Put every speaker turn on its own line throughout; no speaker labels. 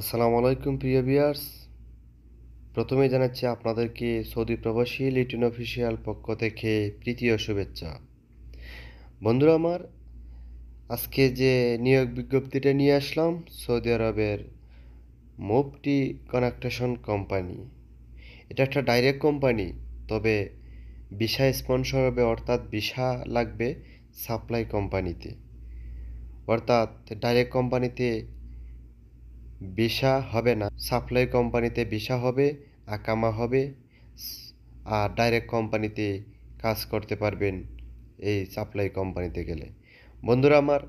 আসসালামু আলাইকুম প্রিয় বিয়ার্স প্রথমে জানাচ্ছি আপনাদেরকে সৌদি প্রবাসী লিটন অফিসিয়াল পক্ষ থেকে প্রীতীয় শুভেচ্ছা বন্ধুরা আমার আজকে যে নিয়োগ বিজ্ঞপ্তিটা নিয়ে আসলাম সৌদি আরবের মুফটি কনেকটেশন কোম্পানি এটা একটা ডাইরেক্ট কোম্পানি তবে বিশা স্পন্সর হবে অর্থাৎ বিশা লাগবে সাপ্লাই কোম্পানিতে অর্থাৎ ডাইরেক্ট কোম্পানিতে ভিসা হবে না সাপ্লাই কোম্পানিতে ভিসা হবে আকামা হবে আর ডাইরেক্ট কোম্পানিতে কাজ করতে পারবেন এই সাপ্লাই কোম্পানিতে গেলে বন্ধুরা আমার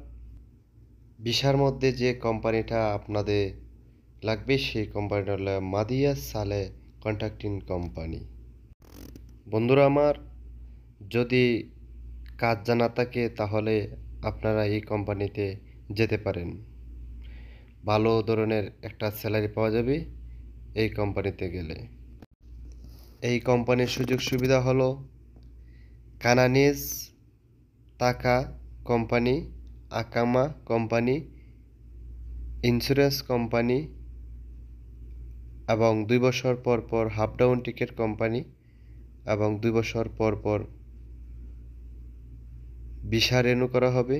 ভিসার মধ্যে যে কোম্পানিটা আপনাদের লাগবে সেই কোম্পানিটা হলো মাদিয়া সালে কন্ট্রাক্টিং কোম্পানি বন্ধুরা আমার যদি কাজ জানা থাকে তাহলে আপনারা এই কোম্পানিতে যেতে পারেন ভালো ধরনের একটা স্যালারি পাওয়া যাবে এই কোম্পানিতে গেলে এই কোম্পানির সুযোগ সুবিধা হলো কানানিজ টাকা কোম্পানি আকামা কোম্পানি ইন্স্যুরেন্স কোম্পানি এবং দুই বছর পর পর হাফ ডাউন টিকেট কোম্পানি এবং দুই বছর পর পর ভিসা রেনু করা হবে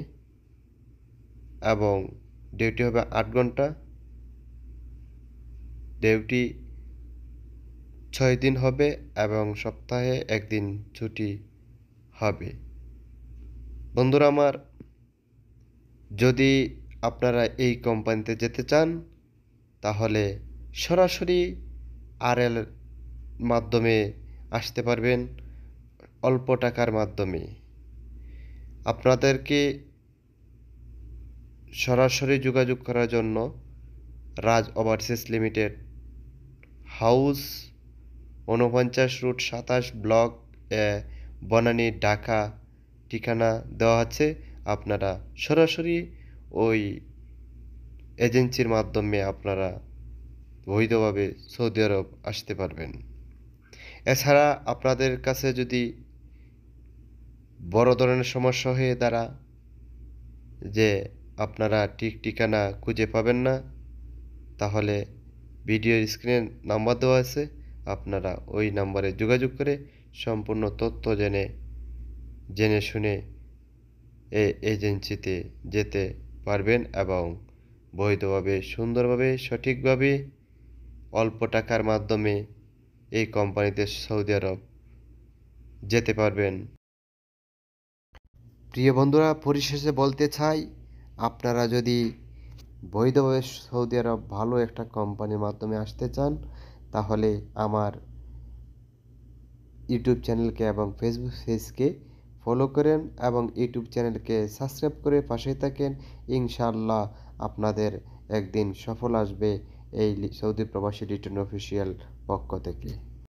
এবং ডিউটি হবে আট ঘন্টা ডিউটি ছয় দিন হবে এবং সপ্তাহে একদিন ছুটি হবে বন্ধুরা আমার যদি আপনারা এই কোম্পানিতে যেতে চান তাহলে সরাসরি আরএল মাধ্যমে আসতে পারবেন অল্প টাকার মাধ্যমে আপনাদেরকে সরাসরি যোগাযোগ করার জন্য রাজ ওভারসিস লিমিটেড হাউস উনপঞ্চাশ রুট সাতাশ ব্লক এ বনানী ঢাকা ঠিকানা দেওয়া আছে আপনারা সরাসরি ওই এজেন্সির মাধ্যমে আপনারা বৈধভাবে সৌদি আরব আসতে পারবেন এছাড়া আপনাদের কাছে যদি বড় ধরনের সমস্যা হয়ে দাঁড়া যে আপনারা ঠিক ঠিকানা খুঁজে পাবেন না তাহলে ভিডিওর স্ক্রিনে নাম্বার দেওয়া আছে আপনারা ওই নাম্বারে যোগাযোগ করে সম্পূর্ণ তথ্য জেনে জেনে শুনে এই এজেন্সিতে যেতে পারবেন এবং বৈধভাবে সুন্দরভাবে সঠিকভাবে অল্প টাকার মাধ্যমে এই কোম্পানিতে সৌদি আরব যেতে পারবেন প্রিয় বন্ধুরা পরিশেষে বলতে চাই আপনারা যদি বৈধভাবে সৌদি আরব ভালো একটা কোম্পানির মাধ্যমে আসতে চান তাহলে আমার ইউটিউব চ্যানেলকে এবং ফেসবুক পেজকে ফলো করেন এবং ইউটিউব চ্যানেলকে সাবস্ক্রাইব করে পাশে থাকেন ইনশাল্লাহ আপনাদের একদিন সফল আসবে এই সৌদি প্রবাসী রিটার্ন অফিসিয়াল পক্ষ থেকে